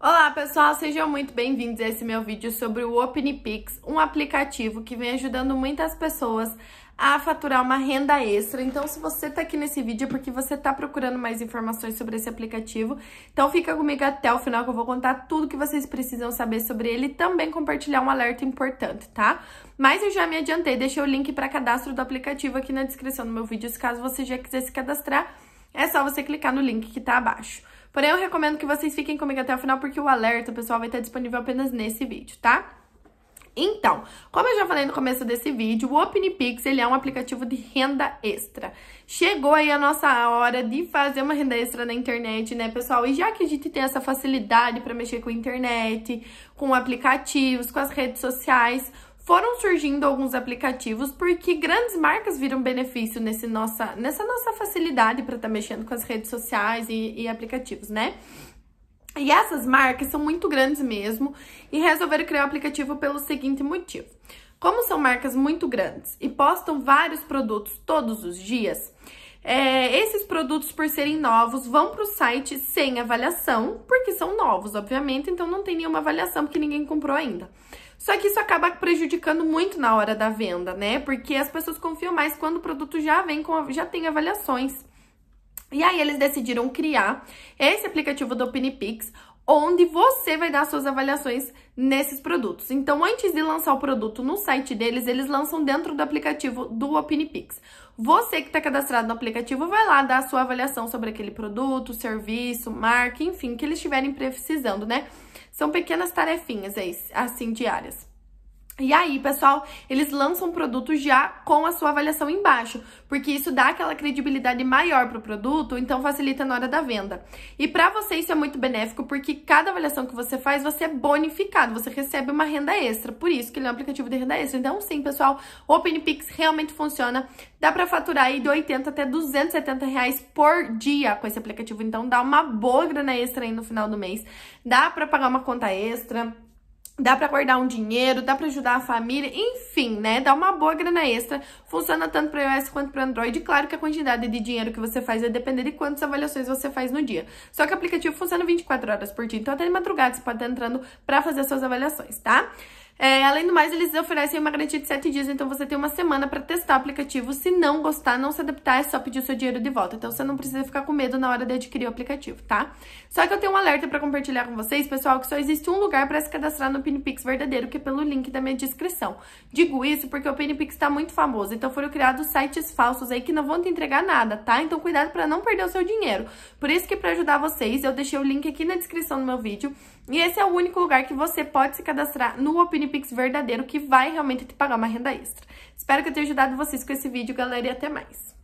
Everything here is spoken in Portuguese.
Olá pessoal, sejam muito bem-vindos a esse meu vídeo sobre o OpenPix, um aplicativo que vem ajudando muitas pessoas a faturar uma renda extra. Então, se você tá aqui nesse vídeo é porque você tá procurando mais informações sobre esse aplicativo. Então, fica comigo até o final que eu vou contar tudo que vocês precisam saber sobre ele e também compartilhar um alerta importante, tá? Mas eu já me adiantei, deixei o link para cadastro do aplicativo aqui na descrição do meu vídeo, caso você já quiser se cadastrar é só você clicar no link que tá abaixo. Porém, eu recomendo que vocês fiquem comigo até o final, porque o alerta, pessoal, vai estar disponível apenas nesse vídeo, tá? Então, como eu já falei no começo desse vídeo, o OpenPix ele é um aplicativo de renda extra. Chegou aí a nossa hora de fazer uma renda extra na internet, né, pessoal? E já que a gente tem essa facilidade para mexer com a internet, com aplicativos, com as redes sociais, foram surgindo alguns aplicativos porque grandes marcas viram benefício nesse nossa, nessa nossa facilidade para estar tá mexendo com as redes sociais e, e aplicativos, né? E essas marcas são muito grandes mesmo e resolveram criar o aplicativo pelo seguinte motivo. Como são marcas muito grandes e postam vários produtos todos os dias, é, esses produtos, por serem novos, vão para o site sem avaliação, porque são novos, obviamente, então não tem nenhuma avaliação, porque ninguém comprou ainda. Só que isso acaba prejudicando muito na hora da venda, né? Porque as pessoas confiam mais quando o produto já vem com já tem avaliações. E aí eles decidiram criar esse aplicativo do Pinipix, onde você vai dar suas avaliações nesses produtos. Então, antes de lançar o produto no site deles, eles lançam dentro do aplicativo do Opinipix. Você que está cadastrado no aplicativo vai lá dar a sua avaliação sobre aquele produto, serviço, marca, enfim, que eles estiverem precisando, né? São pequenas tarefinhas aí, assim, diárias. E aí, pessoal, eles lançam produtos já com a sua avaliação embaixo, porque isso dá aquela credibilidade maior para o produto, então facilita na hora da venda. E para você isso é muito benéfico, porque cada avaliação que você faz, você é bonificado, você recebe uma renda extra. Por isso que ele é um aplicativo de renda extra. Então, sim, pessoal, OpenPix realmente funciona. Dá para faturar aí de 80 até 270 reais por dia com esse aplicativo. Então, dá uma boa grana extra aí no final do mês. Dá para pagar uma conta extra Dá para guardar um dinheiro, dá para ajudar a família, enfim, né? Dá uma boa grana extra. Funciona tanto para iOS quanto para Android. Claro que a quantidade de dinheiro que você faz vai depender de quantas avaliações você faz no dia. Só que o aplicativo funciona 24 horas por dia, então até de madrugada você pode estar entrando para fazer suas avaliações, tá? É, além do mais, eles oferecem uma garantia de 7 dias, então você tem uma semana para testar o aplicativo. Se não gostar, não se adaptar, é só pedir o seu dinheiro de volta. Então você não precisa ficar com medo na hora de adquirir o aplicativo, tá? Só que eu tenho um alerta para compartilhar com vocês, pessoal, que só existe um lugar para se cadastrar no Pinpix verdadeiro, que é pelo link da minha descrição. Digo isso porque o Pinpix está muito famoso, então foram criados sites falsos aí que não vão te entregar nada, tá? Então cuidado para não perder o seu dinheiro. Por isso que para ajudar vocês, eu deixei o link aqui na descrição do meu vídeo. E esse é o único lugar que você pode se cadastrar no Opinião aquele Pix verdadeiro que vai realmente te pagar uma renda extra. Espero que eu tenha ajudado vocês com esse vídeo, galera, e até mais!